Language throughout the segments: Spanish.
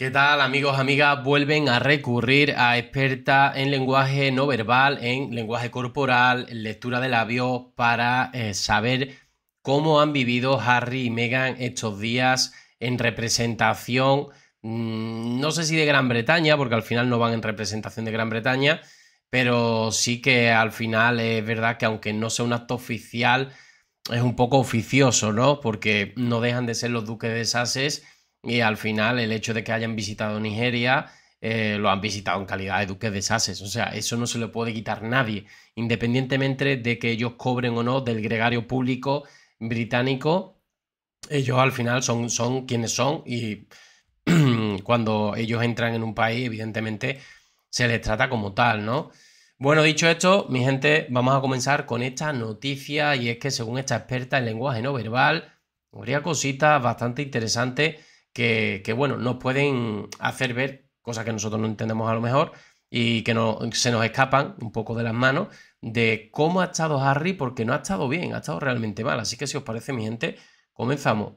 ¿Qué tal amigos, amigas? Vuelven a recurrir a experta en lenguaje no verbal, en lenguaje corporal, en lectura de labios, para eh, saber cómo han vivido Harry y Meghan estos días en representación, mm, no sé si de Gran Bretaña, porque al final no van en representación de Gran Bretaña, pero sí que al final es verdad que aunque no sea un acto oficial, es un poco oficioso, ¿no? Porque no dejan de ser los duques de Sasse's. Y al final el hecho de que hayan visitado Nigeria eh, lo han visitado en calidad de duques de Sases. O sea, eso no se lo puede quitar nadie, independientemente de que ellos cobren o no del gregario público británico. Ellos al final son, son quienes son y cuando ellos entran en un país, evidentemente, se les trata como tal, ¿no? Bueno, dicho esto, mi gente, vamos a comenzar con esta noticia y es que según esta experta en lenguaje no verbal, habría cositas bastante interesantes que, bueno, nos pueden hacer ver cosas que nosotros no entendemos a lo mejor y que se nos escapan un poco de las manos de cómo ha estado Harry, porque no ha estado bien, ha estado realmente mal. Así que si os parece, mi gente, comenzamos.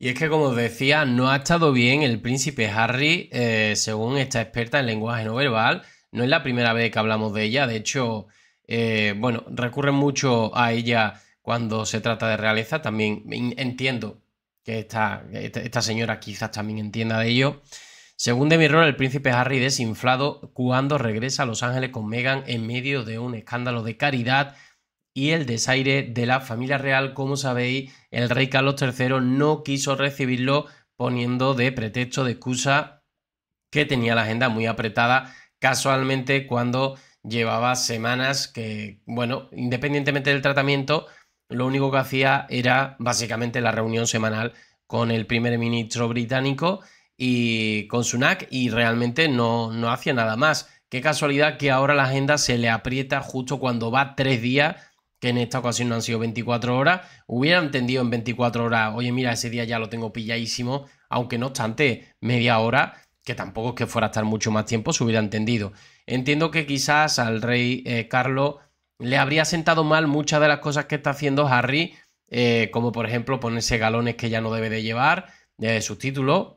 Y es que, como os decía, no ha estado bien el príncipe Harry, eh, según esta experta en lenguaje no verbal, no es la primera vez que hablamos de ella, de hecho, eh, bueno, recurren mucho a ella cuando se trata de realeza, también entiendo que esta, esta señora quizás también entienda de ello. Según mi Mirror, el príncipe Harry desinflado cuando regresa a Los Ángeles con Meghan en medio de un escándalo de caridad y el desaire de la familia real. Como sabéis, el rey Carlos III no quiso recibirlo poniendo de pretexto, de excusa, que tenía la agenda muy apretada casualmente cuando llevaba semanas que, bueno, independientemente del tratamiento, lo único que hacía era básicamente la reunión semanal con el primer ministro británico y con Sunak y realmente no, no hacía nada más. Qué casualidad que ahora la agenda se le aprieta justo cuando va tres días, que en esta ocasión no han sido 24 horas. Hubiera entendido en 24 horas, oye, mira, ese día ya lo tengo pilladísimo, aunque no obstante, media hora que tampoco es que fuera a estar mucho más tiempo, se hubiera entendido. Entiendo que quizás al rey eh, Carlos le habría sentado mal muchas de las cosas que está haciendo Harry, eh, como por ejemplo ponerse galones que ya no debe de llevar, su eh, sus títulos,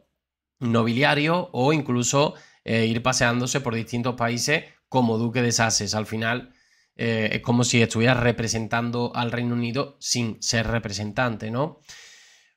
nobiliario o incluso ir paseándose por distintos países como duque de Sussex. Al final es como si estuviera representando al Reino Unido sin ser representante, ¿no?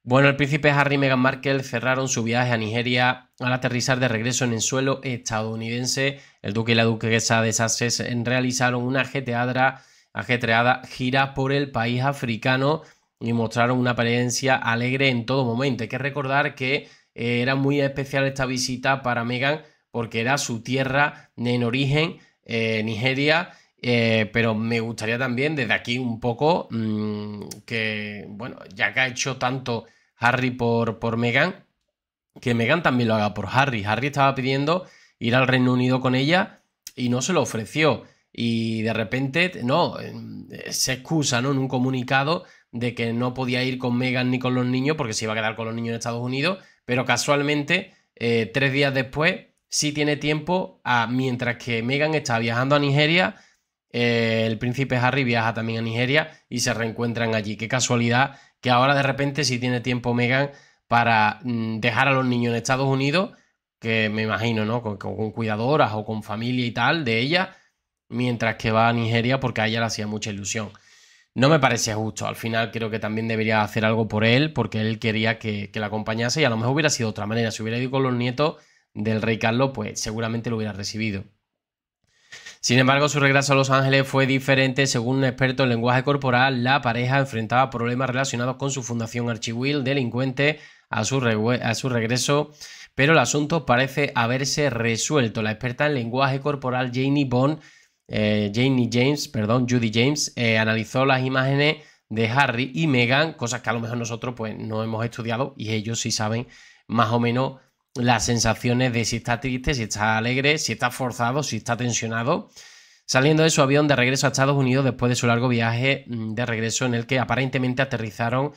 Bueno, el príncipe Harry y Meghan Markle cerraron su viaje a Nigeria al aterrizar de regreso en el suelo estadounidense. El duque y la duquesa de Sussex realizaron una ajetreada, gira por el país africano y mostraron una apariencia alegre en todo momento. Hay que recordar que eh, era muy especial esta visita para Meghan porque era su tierra en origen, eh, Nigeria, eh, pero me gustaría también desde aquí un poco mm, que, bueno, ya que ha hecho tanto Harry por, por Meghan, que Meghan también lo haga por Harry. Harry estaba pidiendo ir al Reino Unido con ella y no se lo ofreció. Y de repente, no, em, se excusa ¿no? en un comunicado de que no podía ir con Meghan ni con los niños porque se iba a quedar con los niños en Estados Unidos, pero casualmente, eh, tres días después, sí tiene tiempo a, mientras que Meghan está viajando a Nigeria, eh, el príncipe Harry viaja también a Nigeria y se reencuentran allí. Qué casualidad que ahora de repente si tiene tiempo Megan para mm, dejar a los niños en Estados Unidos, que me imagino, ¿no? Con, cuidadoras o con familia y tal de ella, mientras que va a Nigeria porque a ella le hacía mucha ilusión. No me parece justo. Al final creo que también debería hacer algo por él, porque él quería que, que, la acompañase y a lo mejor hubiera sido de otra manera. Si hubiera ido con los nietos del rey Carlos, pues seguramente lo hubiera recibido. Sin embargo, su regreso a Los Ángeles fue diferente. Según un experto en lenguaje corporal, la pareja enfrentaba problemas relacionados con su fundación Will, delincuente, a su, regreso, pero el asunto parece haberse resuelto. La experta en lenguaje corporal Janie Bond, eh, Janie James, perdón, Judy James, eh, analizó las imágenes de Harry y Meghan, cosas que a lo mejor nosotros pues no hemos estudiado y ellos sí saben más o menos las sensaciones de si está triste, si está alegre, si está forzado, si está tensionado. Saliendo de su avión de regreso a Estados Unidos después de su largo viaje mm, de regreso en el que aparentemente aterrizaron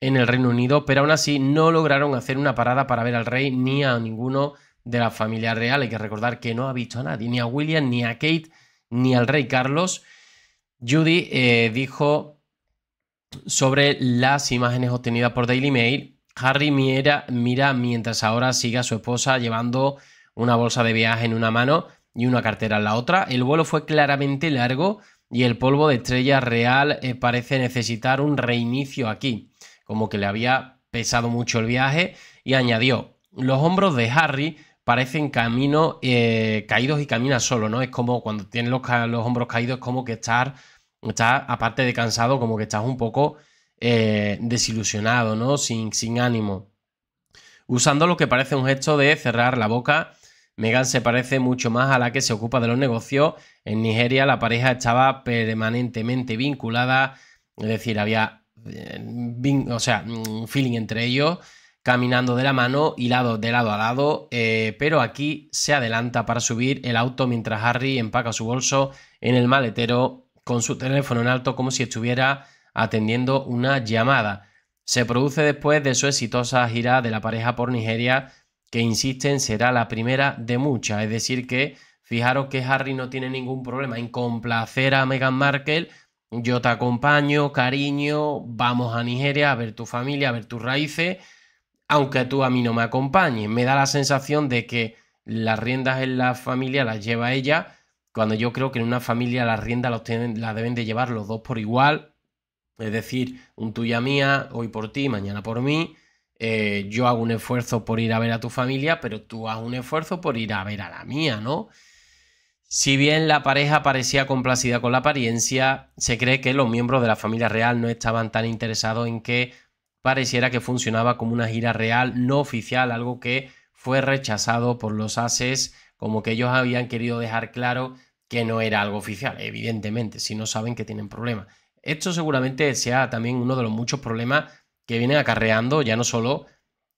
en el Reino Unido, pero aún así no lograron hacer una parada para ver al rey ni a ninguno de la familia real. Hay que recordar que no ha visto a nadie, ni a William, ni a Kate, ni al rey Carlos. Judy eh, dijo sobre las imágenes obtenidas por Daily Mail Harry mira, mientras ahora sigue a su esposa llevando una bolsa de viaje en una mano y una cartera en la otra. El vuelo fue claramente largo y el polvo de estrella real eh, parece necesitar un reinicio aquí, como que le había pesado mucho el viaje y añadió, los hombros de Harry parecen camino eh, caídos y camina solo, ¿no? Es como cuando tienes los, hombros caídos, es como que estás aparte de cansado, como que estás un poco eh, desilusionado, ¿no? Sin, ánimo. Usando lo que parece un gesto de cerrar la boca, Megan se parece mucho más a la que se ocupa de los negocios. En Nigeria la pareja estaba permanentemente vinculada, es decir, había eh, o sea, un mm, feeling entre ellos, caminando de la mano y lado, de lado a lado, eh, pero aquí se adelanta para subir el auto mientras Harry empaca su bolso en el maletero con su teléfono en alto como si estuviera atendiendo una llamada. Se produce después de su exitosa gira de la pareja por Nigeria, que insisten será la primera de muchas. Es decir, que fijaros que Harry no tiene ningún problema en complacer a Meghan Markle. Yo te acompaño, cariño, vamos a Nigeria a ver tu familia, a ver tus raíces, aunque tú a mí no me acompañes. Me da la sensación de que las riendas en la familia las lleva ella, cuando yo creo que en una familia las riendas las, las deben de llevar los dos por igual es decir, un tuya mía, hoy por ti, mañana por mí. Eh, yo hago un esfuerzo por ir a ver a tu familia, pero tú haz un esfuerzo por ir a ver a la mía, ¿no? Si bien la pareja parecía complacida con la apariencia, se cree que los miembros de la familia real no estaban tan interesados en que pareciera que funcionaba como una gira real no oficial, algo que fue rechazado por los ases, como que ellos habían querido dejar claro que no era algo oficial, evidentemente, si no saben que tienen problemas. Esto seguramente sea también uno de los muchos problemas que vienen acarreando ya no solo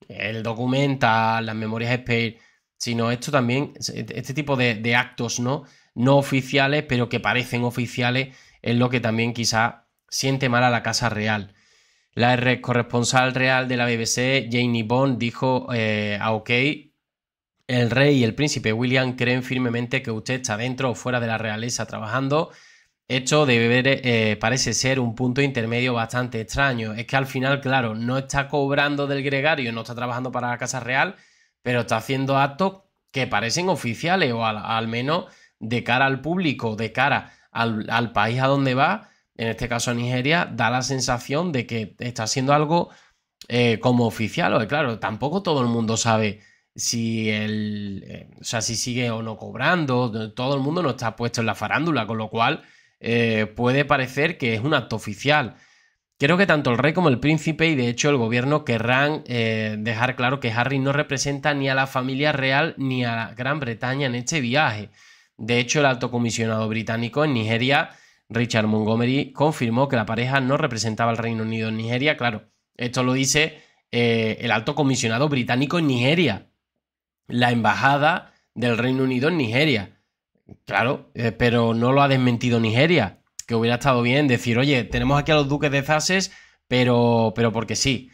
el documental, las memorias Space, sino esto también, este tipo de, actos ¿no? no oficiales, pero que parecen oficiales, es lo que también quizá siente mal a la Casa Real. La corresponsal real de la BBC, Janie Bond, dijo eh, a ah, OK, el rey y el príncipe William creen firmemente que usted está dentro o fuera de la realeza trabajando esto debe, eh, parece ser un punto intermedio bastante extraño. Es que al final, claro, no está cobrando del gregario, no está trabajando para la Casa Real, pero está haciendo actos que parecen oficiales o al, menos de cara al público, de cara al, país a donde va, en este caso a Nigeria, da la sensación de que está haciendo algo eh, como oficial. O claro, tampoco todo el mundo sabe si él, eh, si sigue o no cobrando. Todo el mundo no está puesto en la farándula, con lo cual eh, puede parecer que es un acto oficial. Creo que tanto el rey como el príncipe y de hecho el gobierno querrán eh, dejar claro que Harry no representa ni a la familia real ni a Gran Bretaña en este viaje. De hecho, el alto comisionado británico en Nigeria, Richard Montgomery, confirmó que la pareja no representaba al Reino Unido en Nigeria. Claro, esto lo dice eh, el alto comisionado británico en Nigeria, la embajada del Reino Unido en Nigeria. Claro, eh, pero no lo ha desmentido Nigeria, que hubiera estado bien decir, oye, tenemos aquí a los duques de Zases, pero, pero porque sí.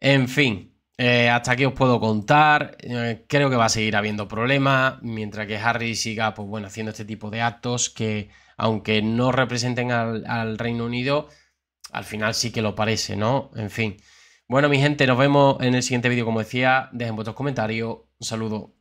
En fin, eh, hasta aquí os puedo contar. Eh, creo que va a seguir habiendo problemas, mientras que Harry siga, pues bueno, haciendo este tipo de actos que, aunque no representen al, al Reino Unido, al final sí que lo parece, ¿no? En fin. Bueno, mi gente, nos vemos en el siguiente vídeo, como decía. Dejen vuestros comentarios. Un saludo.